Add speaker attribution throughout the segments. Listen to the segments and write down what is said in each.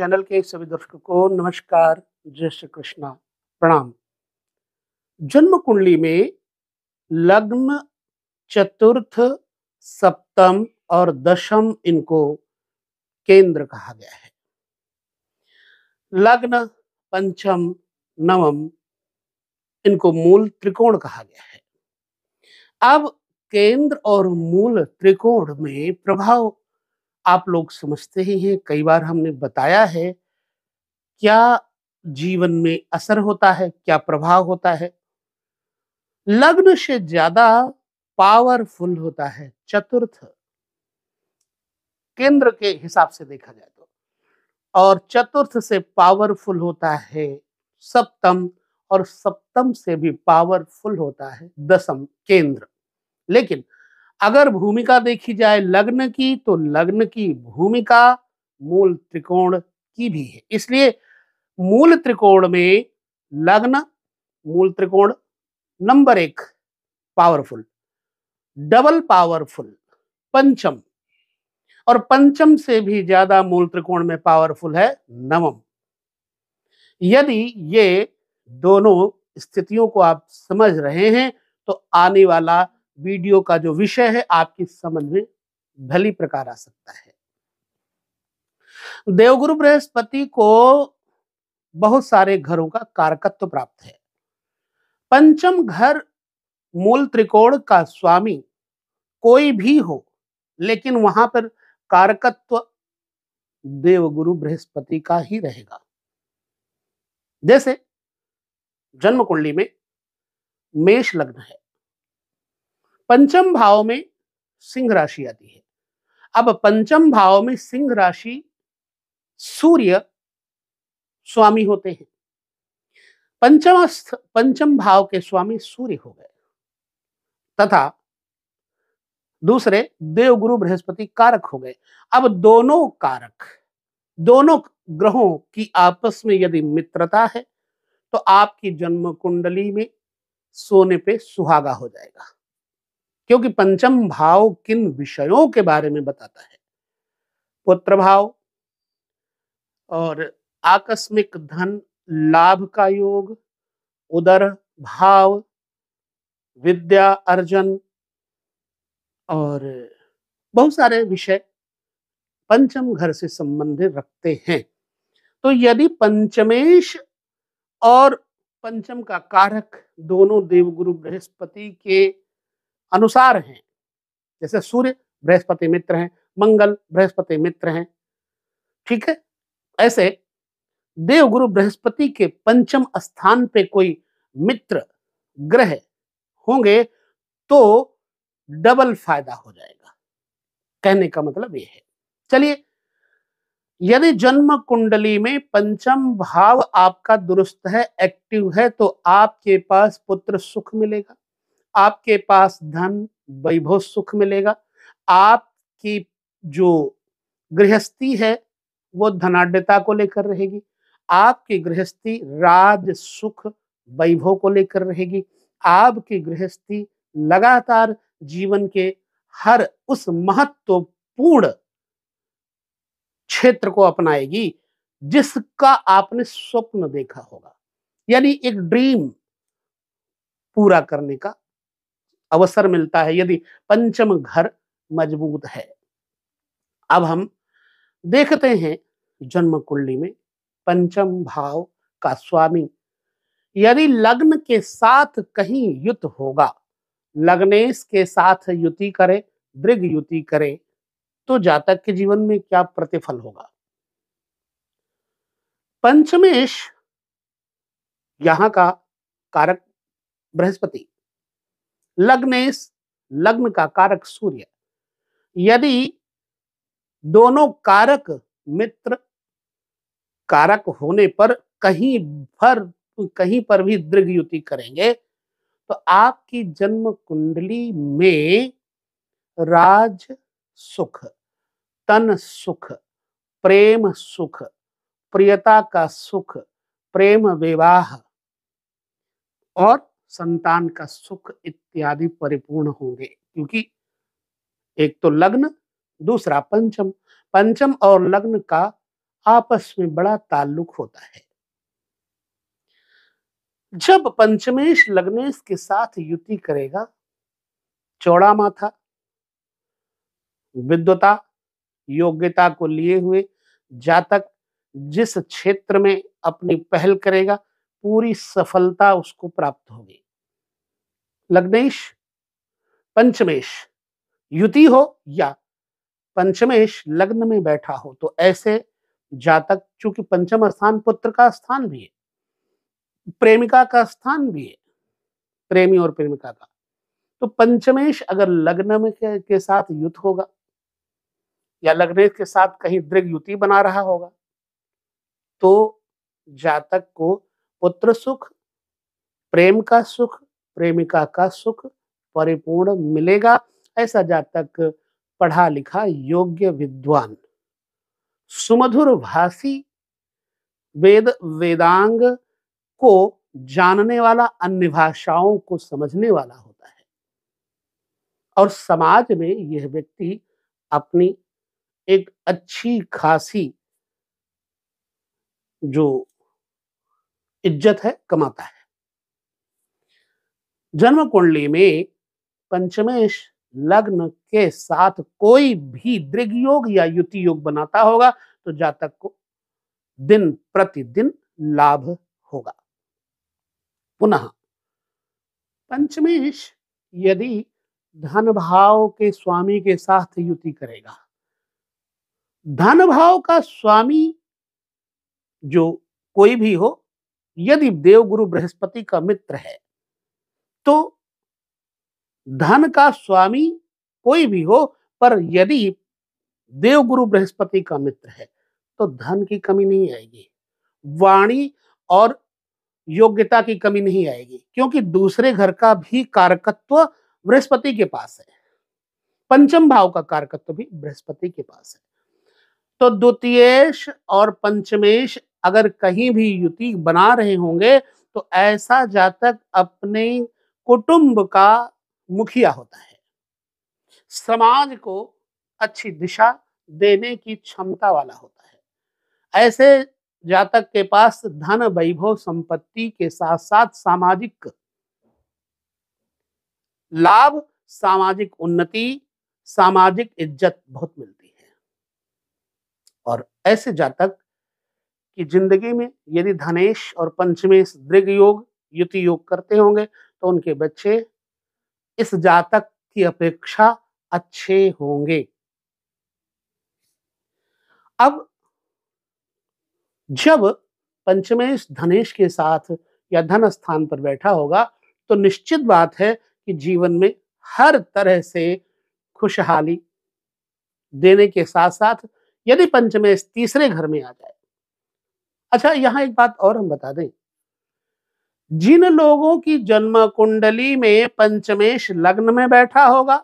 Speaker 1: channel के सभी दर्शकों को नमस्कार जय श्री कृष्णा प्रणाम जन्म कुंडली में लग्न चतुर्थ सप्तम और दशम इनको केंद्र कहा गया है लग्न पंचम नवम इनको मूल त्रिकोण कहा गया है अब केंद्र और मूल त्रिकोण में प्रभाव आप लोग समझते ही हैं कई बार हमने बताया है क्या जीवन में असर होता है क्या प्रभाव होता है लग्न से ज्यादा पावरफुल होता है चतुर्थ केंद्र के हिसाब से देखा जाए तो और चतुर्थ से पावरफुल होता है सप्तम और सप्तम से भी पावरफुल होता है दसम केंद्र लेकिन अगर भूमिका देखी जाए लग्न की तो लग्न की भूमिका मूल त्रिकोण की भी है इसलिए मूल त्रिकोण में लग्न मूल त्रिकोण नंबर एक पावरफुल डबल पावरफुल पंचम और पंचम से भी ज्यादा मूल त्रिकोण में पावरफुल है नवम यदि ये दोनों स्थितियों को आप समझ रहे हैं तो आने वाला वीडियो का जो विषय है आपकी समझ में भली प्रकार आ सकता है देवगुरु बृहस्पति को बहुत सारे घरों का कारकत्व प्राप्त है पंचम घर मूल त्रिकोण का स्वामी कोई भी हो लेकिन वहां पर कारकत्व देवगुरु बृहस्पति का ही रहेगा जैसे जन्म कुंडली में मेष लग्न है पंचम भाव में सिंह राशि आती है अब पंचम भाव में सिंह राशि सूर्य स्वामी होते हैं पंचम पंचम भाव के स्वामी सूर्य हो गए तथा दूसरे देवगुरु बृहस्पति कारक हो गए अब दोनों कारक दोनों ग्रहों की आपस में यदि मित्रता है तो आपकी जन्म कुंडली में सोने पे सुहागा हो जाएगा क्योंकि पंचम भाव किन विषयों के बारे में बताता है पुत्र भाव और आकस्मिक धन लाभ का योग उदर भाव विद्या अर्जन और बहुत सारे विषय पंचम घर से संबंधित रखते हैं तो यदि पंचमेश और पंचम का कारक दोनों देवगुरु बृहस्पति के अनुसार हैं जैसे सूर्य बृहस्पति मित्र हैं मंगल बृहस्पति मित्र हैं ठीक है ऐसे देवगुरु बृहस्पति के पंचम स्थान पे कोई मित्र ग्रह होंगे तो डबल फायदा हो जाएगा कहने का मतलब यह है चलिए यदि जन्म कुंडली में पंचम भाव आपका दुरुस्त है एक्टिव है तो आपके पास पुत्र सुख मिलेगा आपके पास धन वैभव सुख मिलेगा आपकी जो गृहस्थी है वो धनाढ़ता को लेकर रहेगी आपकी गृहस्थी राज सुख वैभव को लेकर रहेगी आपकी गृहस्थी लगातार जीवन के हर उस महत्वपूर्ण क्षेत्र को अपनाएगी जिसका आपने स्वप्न देखा होगा यानी एक ड्रीम पूरा करने का अवसर मिलता है यदि पंचम घर मजबूत है अब हम देखते हैं जन्म कुंडली में पंचम भाव का स्वामी यदि लग्न के साथ कहीं युत होगा लग्नेश के साथ युति करे दृग युति करे तो जातक के जीवन में क्या प्रतिफल होगा पंचमेश यहां का कारक बृहस्पति लग्नेश लग्न का कारक सूर्य यदि दोनों कारक मित्र कारक होने पर कहीं पर कहीं पर भी दीर्घ युति करेंगे तो आपकी जन्म कुंडली में राज सुख तन सुख प्रेम सुख प्रियता का सुख प्रेम विवाह और संतान का सुख इत्यादि परिपूर्ण होंगे क्योंकि एक तो लग्न दूसरा पंचम पंचम और लग्न का आपस में बड़ा ताल्लुक होता है जब पंचमेश लग्नेश के साथ युति करेगा चौड़ा माथा विद्वता योग्यता को लिए हुए जातक जिस क्षेत्र में अपनी पहल करेगा पूरी सफलता उसको प्राप्त होगी लग्नेश पंचमेश युति हो या पंचमेश लग्न में बैठा हो तो ऐसे जातक चूंकि पंचम स्थान पुत्र का स्थान भी है प्रेमिका का स्थान भी है प्रेमी और प्रेमिका का तो पंचमेश अगर लग्न में के, के साथ युत होगा या लग्नेश के साथ कहीं दृग युति बना रहा होगा तो जातक को पुत्र सुख प्रेम का सुख प्रेमिका का सुख परिपूर्ण मिलेगा ऐसा जातक पढ़ा लिखा योग्य विद्वान सुमधुर भाषी वेद वेदांग को जानने वाला अन्य भाषाओं को समझने वाला होता है और समाज में यह व्यक्ति अपनी एक अच्छी खासी जो इज्जत है कमाता है जन्म कुंडली में पंचमेश लग्न के साथ कोई भी दृग योग या युति योग बनाता होगा तो जातक को दिन प्रतिदिन लाभ होगा पुनः पंचमेश यदि धन भाव के स्वामी के साथ युति करेगा धन भाव का स्वामी जो कोई भी हो यदि देवगुरु बृहस्पति का मित्र है तो धन का स्वामी कोई भी हो पर यदि देवगुरु बृहस्पति का मित्र है तो धन की कमी नहीं आएगी वाणी और योग्यता की कमी नहीं आएगी क्योंकि दूसरे घर का भी कारकत्व बृहस्पति के पास है पंचम भाव का कारकत्व भी बृहस्पति के पास है तो द्वितीयेश और पंचमेश अगर कहीं भी युति बना रहे होंगे तो ऐसा जातक अपने कुटुंब का मुखिया होता है समाज को अच्छी दिशा देने की क्षमता वाला होता है ऐसे जातक के पास धन वैभव संपत्ति के साथ साथ सामाजिक लाभ सामाजिक उन्नति सामाजिक इज्जत बहुत मिलती है और ऐसे जातक कि जिंदगी में यदि धनेश और पंचमेश दृग योग युति योग करते होंगे तो उनके बच्चे इस जातक की अपेक्षा अच्छे होंगे अब जब पंचमेश धनेश के साथ या धन स्थान पर बैठा होगा तो निश्चित बात है कि जीवन में हर तरह से खुशहाली देने के साथ साथ यदि पंचमेश तीसरे घर में आ जाए अच्छा यहां एक बात और हम बता दें जिन लोगों की जन्म कुंडली में पंचमेश लग्न में बैठा होगा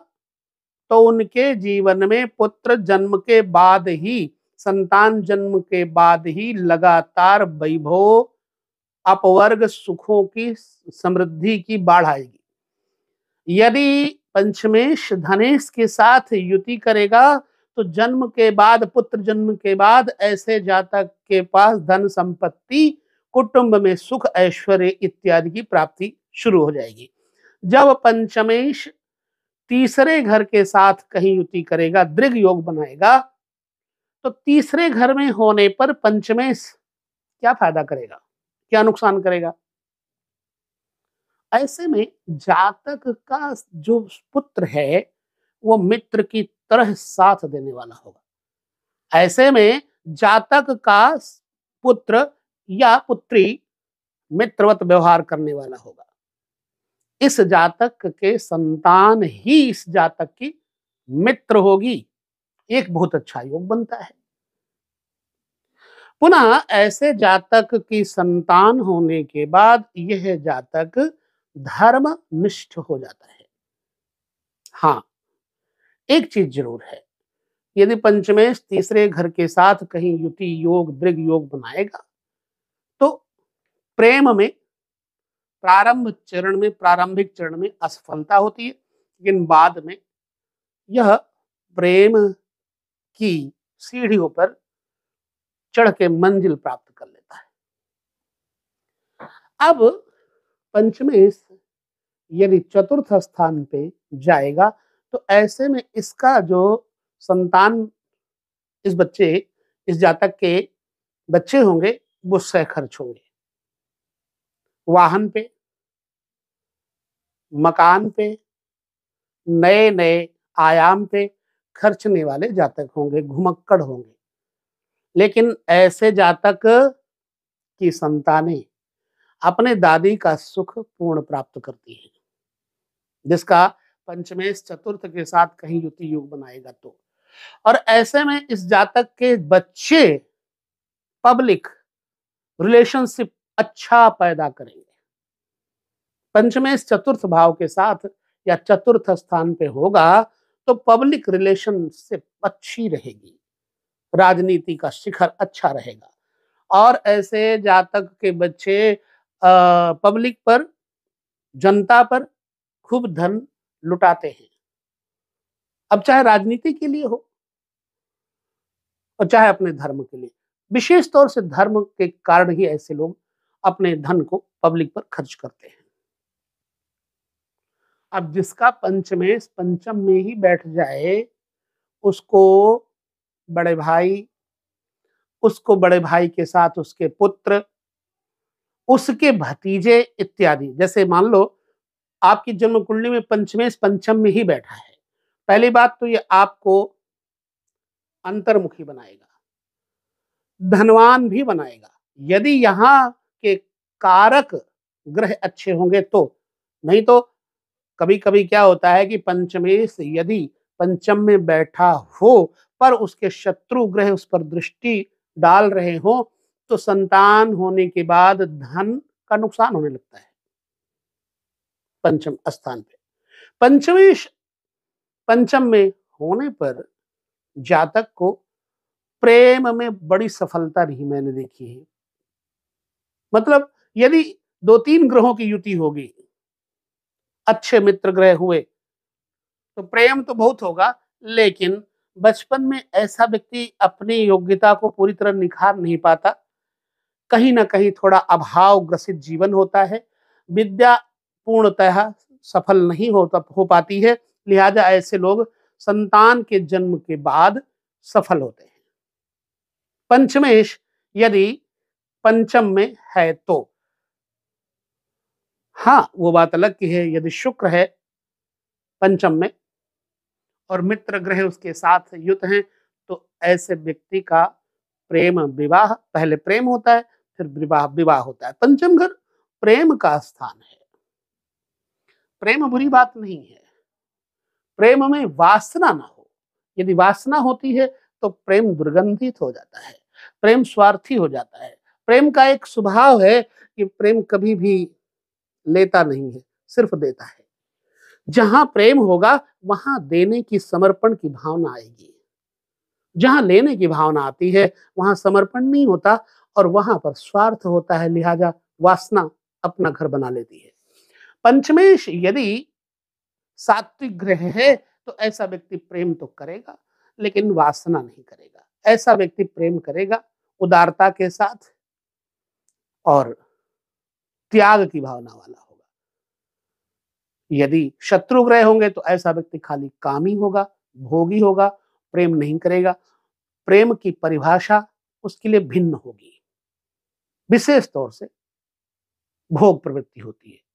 Speaker 1: तो उनके जीवन में पुत्र जन्म के बाद ही संतान जन्म के बाद ही लगातार वैभव अपवर्ग सुखों की समृद्धि की बाढ़ आएगी यदि पंचमेश धनेश के साथ युति करेगा तो जन्म के बाद पुत्र जन्म के बाद ऐसे जातक के पास धन संपत्ति कुटुंब में सुख ऐश्वर्य इत्यादि की प्राप्ति शुरू हो जाएगी जब पंचमेश तीसरे घर के साथ कहीं युति करेगा दृग योग बनाएगा तो तीसरे घर में होने पर पंचमेश क्या फायदा करेगा क्या नुकसान करेगा ऐसे में जातक का जो पुत्र है वो मित्र की तरह साथ देने वाला होगा ऐसे में जातक का पुत्र या पुत्री मित्रवत व्यवहार करने वाला होगा इस जातक के संतान ही इस जातक की मित्र होगी एक बहुत अच्छा योग बनता है पुनः ऐसे जातक की संतान होने के बाद यह जातक धर्मनिष्ठ हो जाता है हाँ एक चीज जरूर है यदि पंचमेश तीसरे घर के साथ कहीं युति योग दृग योग बनाएगा तो प्रेम में प्रारंभ चरण में प्रारंभिक चरण में असफलता होती है लेकिन बाद में यह प्रेम की सीढ़ियों पर चढ़ के मंजिल प्राप्त कर लेता है अब पंचमेश यदि चतुर्थ स्थान पे जाएगा तो ऐसे में इसका जो संतान इस बच्चे इस जातक के बच्चे होंगे वो सह खर्च होंगे वाहन पे मकान पे नए नए आयाम पे खर्चने वाले जातक होंगे घुमक्कड़ होंगे लेकिन ऐसे जातक की संतानें अपने दादी का सुख पूर्ण प्राप्त करती है जिसका पंचमेश चतुर्थ के साथ कहीं युति योग बनाएगा तो और ऐसे में इस जातक के बच्चे पब्लिक रिलेशनशिप अच्छा पैदा करेंगे पंचमेश चतुर्थ भाव के साथ या चतुर्थ स्थान पे होगा तो पब्लिक रिलेशनशिप अच्छी रहेगी राजनीति का शिखर अच्छा रहेगा और ऐसे जातक के बच्चे पब्लिक पर जनता पर खूब धन लुटाते हैं अब चाहे राजनीति के लिए हो और चाहे अपने धर्म के लिए विशेष तौर से धर्म के कारण ही ऐसे लोग अपने धन को पब्लिक पर खर्च करते हैं अब जिसका पंचमेश पंचम में ही बैठ जाए उसको बड़े भाई उसको बड़े भाई के साथ उसके पुत्र उसके भतीजे इत्यादि जैसे मान लो आपकी जन्म कुंडली में पंचमेश पंचम में ही बैठा है पहली बात तो ये आपको अंतर्मुखी बनाएगा धनवान भी बनाएगा यदि यहाँ के कारक ग्रह अच्छे होंगे तो नहीं तो कभी कभी क्या होता है कि पंचमेश यदि पंचम में बैठा हो पर उसके शत्रु ग्रह उस पर दृष्टि डाल रहे हो तो संतान होने के बाद धन का नुकसान होने लगता है पंचम स्थान पे पंचमी पंचम में होने पर जातक को प्रेम में बड़ी सफलता रही मैंने देखी है मतलब यदि दो तीन ग्रहों की युति होगी अच्छे मित्र ग्रह हुए तो प्रेम तो बहुत होगा लेकिन बचपन में ऐसा व्यक्ति अपनी योग्यता को पूरी तरह निखार नहीं पाता कहीं ना कहीं थोड़ा अभाव ग्रसित जीवन होता है विद्या पूर्णतः सफल नहीं होता हो पाती है लिहाजा ऐसे लोग संतान के जन्म के बाद सफल होते हैं पंचमेश यदि पंचम में है तो हाँ वो बात अलग की है यदि शुक्र है पंचम में और मित्र ग्रह उसके साथ युत हैं तो ऐसे व्यक्ति का प्रेम विवाह पहले प्रेम होता है फिर विवाह विवाह होता है पंचम घर प्रेम का स्थान है प्रेम बुरी बात नहीं है प्रेम में वासना ना हो यदि वासना होती है तो प्रेम दुर्गंधित हो जाता है प्रेम स्वार्थी हो जाता है प्रेम का एक स्वभाव है कि प्रेम कभी भी लेता नहीं है सिर्फ देता है जहां प्रेम होगा वहां देने की समर्पण की भावना आएगी जहां लेने की भावना आती है वहां समर्पण नहीं होता और वहां पर स्वार्थ होता है लिहाजा वासना अपना घर बना लेती है पंचमेश यदि सात्विक ग्रह है तो ऐसा व्यक्ति प्रेम तो करेगा लेकिन वासना नहीं करेगा ऐसा व्यक्ति प्रेम करेगा उदारता के साथ और त्याग की भावना वाला होगा यदि शत्रु ग्रह होंगे तो ऐसा व्यक्ति खाली कामी होगा भोगी होगा प्रेम नहीं करेगा प्रेम की परिभाषा उसके लिए भिन्न होगी विशेष तौर से भोग प्रवृत्ति होती है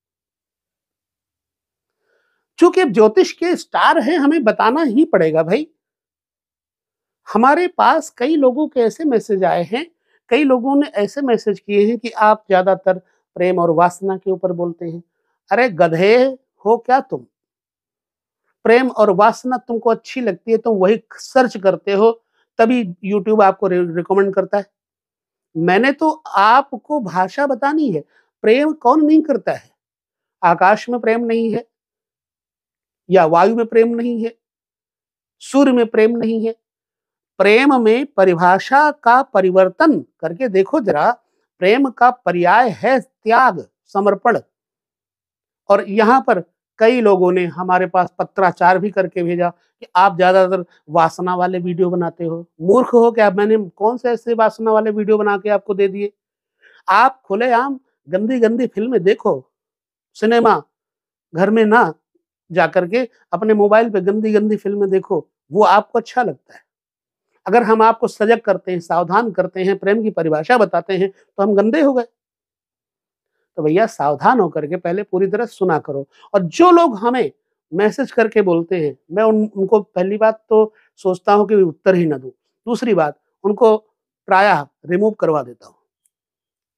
Speaker 1: चूंकि अब ज्योतिष के स्टार हैं हमें बताना ही पड़ेगा भाई हमारे पास कई लोगों के ऐसे मैसेज आए हैं कई लोगों ने ऐसे मैसेज किए हैं कि आप ज्यादातर प्रेम और वासना के ऊपर बोलते हैं अरे गधे हो क्या तुम प्रेम और वासना तुमको अच्छी लगती है तुम वही सर्च करते हो तभी यूट्यूब आपको रिकमेंड करता है मैंने तो आपको भाषा बतानी है प्रेम कौन नहीं करता है आकाश में प्रेम नहीं है या वायु में प्रेम नहीं है सूर्य में प्रेम नहीं है प्रेम में परिभाषा का परिवर्तन करके देखो जरा प्रेम का पर्याय है त्याग समर्पण और यहां पर कई लोगों ने हमारे पास पत्राचार भी करके भेजा कि आप ज्यादातर वासना वाले वीडियो बनाते हो मूर्ख हो क्या मैंने कौन से ऐसे वासना वाले वीडियो बना के आपको दे दिए आप खुलेआम गंदी गंदी फिल्में देखो सिनेमा घर में ना जा करके अपने मोबाइल पे गंदी गंदी फिल्में देखो वो आपको अच्छा लगता है अगर हम आपको सजग करते हैं सावधान करते हैं प्रेम की परिभाषा बताते हैं तो हम गंदे हो गए तो भैया सावधान होकर के पहले पूरी तरह सुना करो और जो लोग हमें मैसेज करके बोलते हैं मैं उन उनको पहली बात तो सोचता हूँ कि उत्तर ही ना दू दूसरी बात उनको प्रायः रिमूव करवा देता हूँ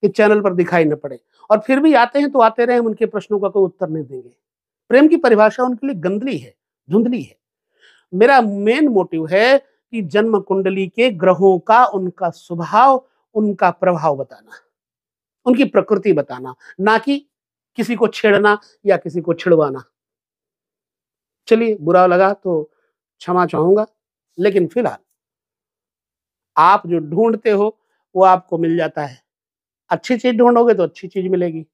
Speaker 1: कि चैनल पर दिखाई न पड़े और फिर भी आते हैं तो आते रहे हम उनके प्रश्नों का कोई उत्तर नहीं देंगे प्रेम की परिभाषा उनके लिए गंदली है धुंधली है मेरा मेन मोटिव है कि जन्म कुंडली के ग्रहों का उनका स्वभाव उनका प्रभाव बताना उनकी प्रकृति बताना ना कि किसी को छेड़ना या किसी को छिड़वाना चलिए बुरा लगा तो क्षमा चाहूंगा लेकिन फिलहाल आप जो ढूंढते हो वो आपको मिल जाता है अच्छी चीज ढूंढोगे तो अच्छी चीज मिलेगी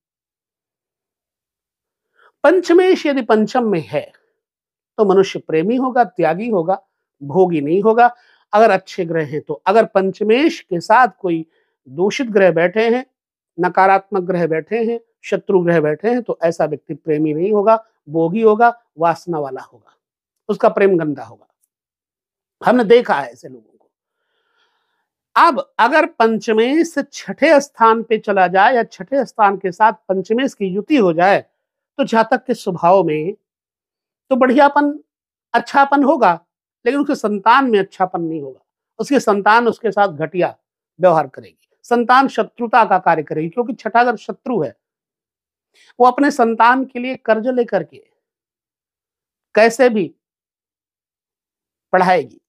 Speaker 1: पंचमेश यदि पंचम में है तो मनुष्य प्रेमी होगा त्यागी होगा भोगी नहीं होगा अगर अच्छे ग्रह हैं तो अगर पंचमेश के साथ कोई दूषित ग्रह बैठे हैं नकारात्मक ग्रह बैठे हैं शत्रु ग्रह बैठे हैं तो ऐसा व्यक्ति प्रेमी नहीं होगा भोगी होगा वासना वाला होगा उसका प्रेम गंदा होगा हमने देखा है ऐसे लोगों को अब अगर पंचमेश छठे स्थान पे चला जाए या छठे स्थान के साथ पंचमेश की युति हो जाए तो जातक के स्वभाव में तो बढ़ियापन अच्छापन होगा लेकिन उसके संतान में अच्छापन नहीं होगा उसके संतान उसके साथ घटिया व्यवहार करेगी संतान शत्रुता का कार्य करेगी क्योंकि छठा घर शत्रु है वो अपने संतान के लिए कर्ज लेकर के कैसे भी पढ़ाएगी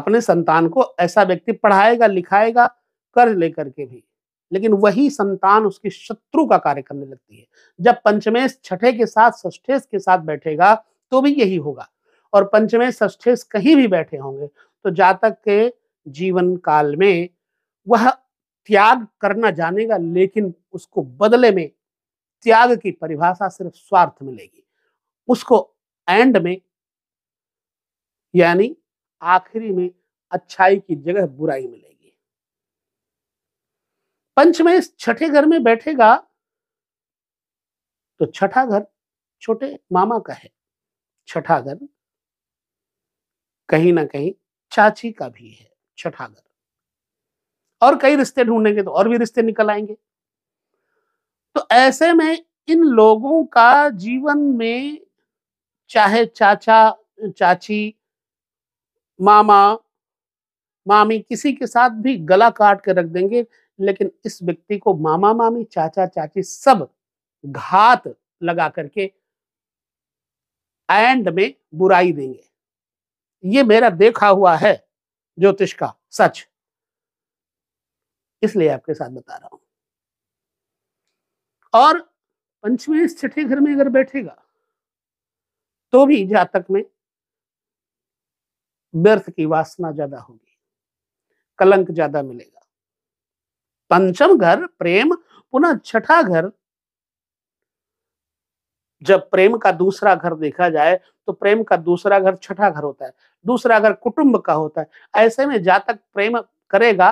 Speaker 1: अपने संतान को ऐसा व्यक्ति पढ़ाएगा लिखाएगा कर्ज लेकर के भी लेकिन वही संतान उसकी शत्रु का कार्य करने लगती है जब पंचमेश छठे के साथ ष्ठेश के साथ बैठेगा तो भी यही होगा और पंचमेश ष्ठेश कहीं भी बैठे होंगे तो जातक के जीवन काल में वह त्याग करना जानेगा लेकिन उसको बदले में त्याग की परिभाषा सिर्फ स्वार्थ मिलेगी उसको एंड में यानी आखिरी में अच्छाई की जगह बुराई मिलेगी पंच में छठे घर में बैठेगा तो छठा घर छोटे मामा का है छठा घर कहीं ना कहीं चाची का भी है छठा घर और कई रिश्ते ढूंढेंगे तो और भी रिश्ते निकल आएंगे तो ऐसे में इन लोगों का जीवन में चाहे चाचा चाची मामा मामी किसी के साथ भी गला काट के रख देंगे लेकिन इस व्यक्ति को मामा मामी चाचा चाची सब घात लगा करके एंड में बुराई देंगे ये मेरा देखा हुआ है ज्योतिष का सच इसलिए आपके साथ बता रहा हूं और पंचमी छठे घर में अगर बैठेगा तो भी जातक में व्यर्थ की वासना ज्यादा होगी कलंक ज्यादा मिलेगा पंचम घर प्रेम पुनः छठा घर जब प्रेम का दूसरा घर देखा जाए तो प्रेम का दूसरा घर छठा घर होता है दूसरा घर कुटुंब का होता है ऐसे में जातक प्रेम करेगा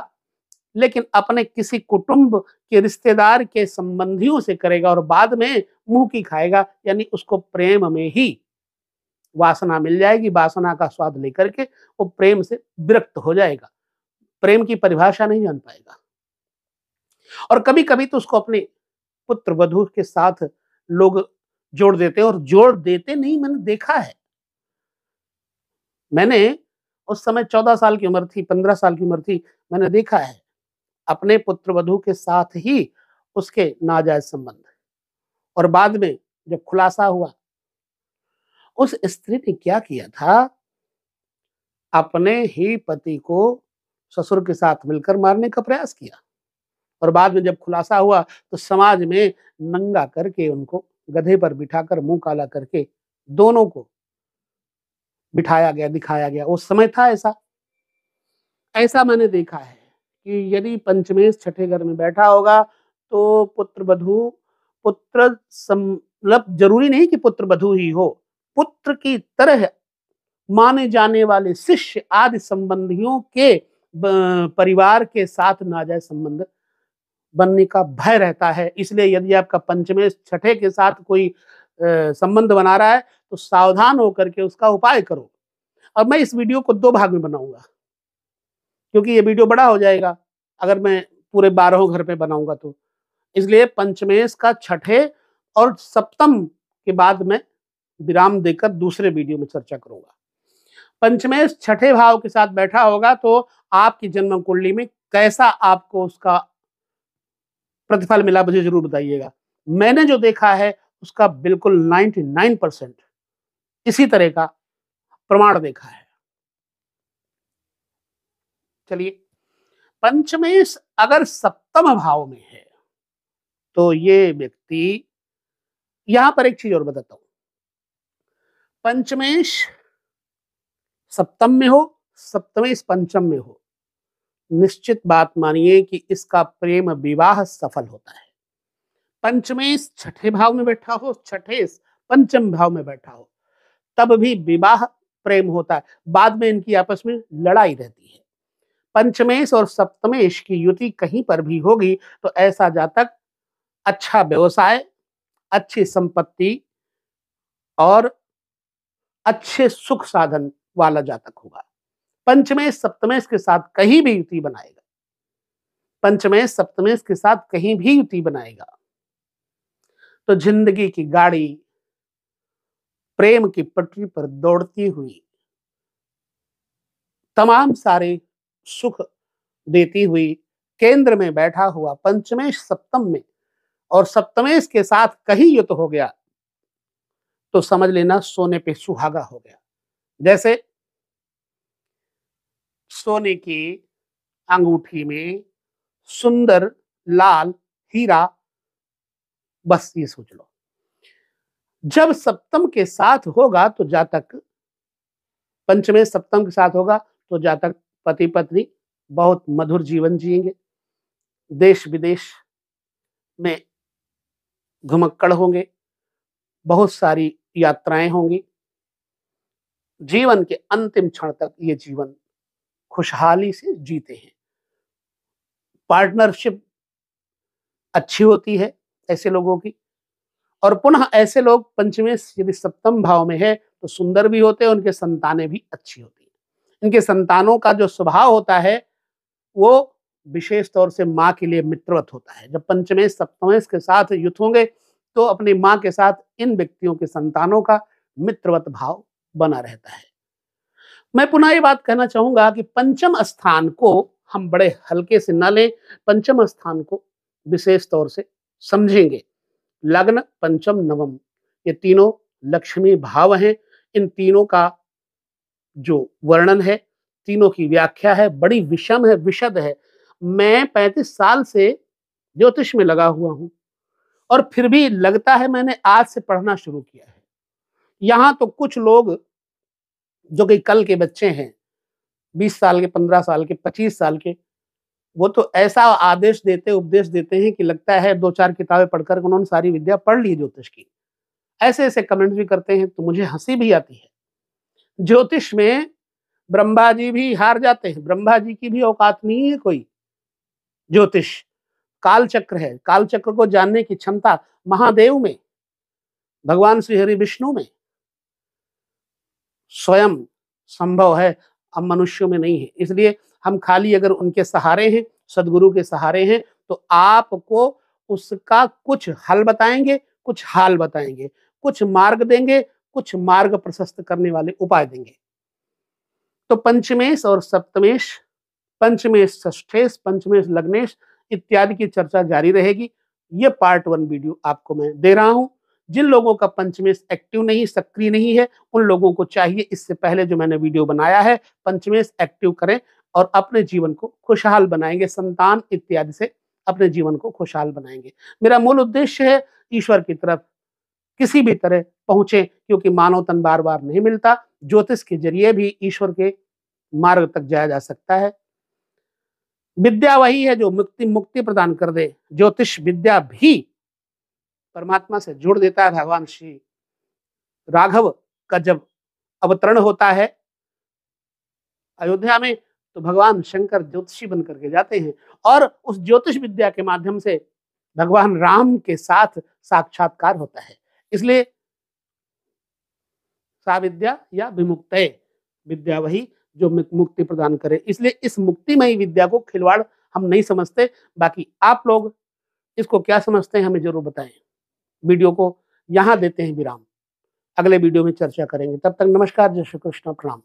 Speaker 1: लेकिन अपने किसी कुटुंब के रिश्तेदार के संबंधियों से करेगा और बाद में मुंह की खाएगा यानी उसको प्रेम में ही वासना मिल जाएगी वासना का स्वाद लेकर के वो प्रेम से विरक्त हो जाएगा प्रेम की परिभाषा नहीं जान पाएगा और कभी कभी तो उसको अपने पुत्र वधु के साथ लोग जोड़ देते और जोड़ देते नहीं मैंने देखा है मैंने उस समय चौदह साल की उम्र थी पंद्रह साल की उम्र थी मैंने देखा है अपने पुत्र वधु के साथ ही उसके नाजायज संबंध और बाद में जब खुलासा हुआ उस स्त्री ने क्या किया था अपने ही पति को ससुर के साथ मिलकर मारने का प्रयास किया और बाद में जब खुलासा हुआ तो समाज में नंगा करके उनको गधे पर बिठाकर मुंह काला करके दोनों को बिठाया गया दिखाया गया वो समय था ऐसा ऐसा मैंने देखा है कि यदि पंचमेश छठे घर में बैठा होगा तो पुत्र बधु पुत्र मतलब जरूरी नहीं कि पुत्र बधु ही हो पुत्र की तरह माने जाने वाले शिष्य आदि संबंधियों के परिवार के साथ नाजायज संबंध बनने का भय रहता है इसलिए यदि आपका पंचमे छठे के साथ कोई संबंध बना रहा है तो सावधान होकर के उसका उपाय करो और मैं इस वीडियो को दो भाग में बनाऊंगा क्योंकि ये वीडियो बड़ा हो जाएगा अगर मैं पूरे बारहों घर में बनाऊंगा तो इसलिए पंचमेश का छठे और सप्तम के बाद में विराम देकर दूसरे वीडियो में चर्चा करूंगा पंचमेश छठे भाव के साथ बैठा होगा तो आपकी जन्म कुंडली में कैसा आपको उसका प्रतिफल मिला मुझे जरूर बताइएगा मैंने जो देखा है उसका बिल्कुल 99 परसेंट इसी तरह का प्रमाण देखा है चलिए पंचमेश अगर सप्तम भाव में है तो ये व्यक्ति यहां पर एक चीज और बताता हूं पंचमेश सप्तम में हो सप्तमेश पंचम में हो निश्चित बात मानिए कि इसका प्रेम विवाह सफल होता है पंचमेश छठे भाव में बैठा हो छठेश पंचम भाव में बैठा हो तब भी विवाह प्रेम होता है बाद में इनकी आपस में लड़ाई रहती है पंचमेश और सप्तमेश की युति कहीं पर भी होगी तो ऐसा जातक अच्छा व्यवसाय अच्छी संपत्ति और अच्छे सुख साधन वाला जातक होगा पंचमेश सप्तमेश के साथ कहीं भी युति बनाएगा पंचमेश सप्तमेश के साथ कहीं भी युति बनाएगा तो जिंदगी की गाड़ी प्रेम की पटरी पर दौड़ती हुई तमाम सारे सुख देती हुई केंद्र में बैठा हुआ पंचमेश सप्तम में और सप्तमेश के साथ कहीं युत हो गया तो समझ लेना सोने पे सुहागा हो गया जैसे सोने के अंगूठी में सुंदर लाल हीरा बस ये सोच लो जब सप्तम के साथ होगा तो जातक पंचमे सप्तम के साथ होगा तो जातक पति पत्नी बहुत मधुर जीवन जिएंगे देश विदेश में घुमक्कड़ होंगे बहुत सारी यात्राएं होंगी जीवन के अंतिम क्षण तक ये जीवन खुशहाली से जीते हैं पार्टनरशिप अच्छी होती है ऐसे लोगों की और पुनः ऐसे लोग पंचमेश यदि सप्तम भाव में है तो सुंदर भी होते हैं उनके संतानें भी अच्छी होती हैं इनके संतानों का जो स्वभाव होता है वो विशेष तौर से माँ के लिए मित्रवत होता है जब पंचमेश सप्तमेश के साथ युद्ध होंगे तो अपनी माँ के साथ इन व्यक्तियों के संतानों का मित्रवत भाव बना रहता है मैं पुनः ये बात कहना चाहूंगा कि पंचम स्थान को हम बड़े हल्के से न लें पंचम स्थान को विशेष तौर से समझेंगे लग्न पंचम नवम ये तीनों लक्ष्मी भाव हैं इन तीनों का जो वर्णन है तीनों की व्याख्या है बड़ी विषम है विशद है मैं पैंतीस साल से ज्योतिष में लगा हुआ हूं और फिर भी लगता है मैंने आज से पढ़ना शुरू किया है यहां तो कुछ लोग जो कि कल के बच्चे हैं बीस साल के पंद्रह साल के पच्चीस साल के वो तो ऐसा आदेश देते उपदेश देते हैं कि लगता है दो चार किताबें पढ़कर उन्होंने सारी विद्या पढ़ ली ज्योतिष की ऐसे ऐसे कमेंट भी करते हैं तो मुझे हंसी भी आती है ज्योतिष में ब्रह्मा जी भी हार जाते हैं ब्रह्मा जी की भी औकात नहीं है कोई ज्योतिष कालचक्र है काल चक्र को जानने की क्षमता महादेव में भगवान श्री हरि विष्णु में स्वयं संभव है अब मनुष्यों में नहीं है इसलिए हम खाली अगर उनके सहारे हैं सदगुरु के सहारे हैं तो आपको उसका कुछ हल बताएंगे कुछ हाल बताएंगे कुछ मार्ग देंगे कुछ मार्ग प्रशस्त करने वाले उपाय देंगे तो पंचमेश और सप्तमेश पंचमेश ष्ठेश पंचमेश लग्नेश इत्यादि की चर्चा जारी रहेगी ये पार्ट वन वीडियो आपको मैं दे रहा हूं जिन लोगों का पंचमेश एक्टिव नहीं सक्रिय नहीं है उन लोगों को चाहिए इससे पहले जो मैंने वीडियो बनाया है पंचमेश एक्टिव करें और अपने जीवन को खुशहाल बनाएंगे संतान इत्यादि से अपने जीवन को खुशहाल बनाएंगे मेरा मूल उद्देश्य है ईश्वर की तरफ किसी भी तरह पहुंचे क्योंकि मानव तन बार बार नहीं मिलता ज्योतिष के जरिए भी ईश्वर के मार्ग तक जाया जा सकता है विद्या वही है जो मुक्ति मुक्ति प्रदान कर दे ज्योतिष विद्या भी परमात्मा से जोड़ देता है भगवान श्री राघव का जब अवतरण होता है अयोध्या में तो भगवान शंकर ज्योतिषी बन करके जाते हैं और उस ज्योतिष विद्या के माध्यम से भगवान राम के साथ साक्षात्कार होता है इसलिए सा विद्या या विमुक्त विद्या वही जो मुक्ति प्रदान करे इसलिए इस मुक्तिमयी विद्या को खिलवाड़ हम नहीं समझते बाकी आप लोग इसको क्या समझते हैं हमें जरूर बताएं वीडियो को यहाँ देते हैं विराम अगले वीडियो में चर्चा करेंगे तब तक नमस्कार जय श्री कृष्ण प्रणाम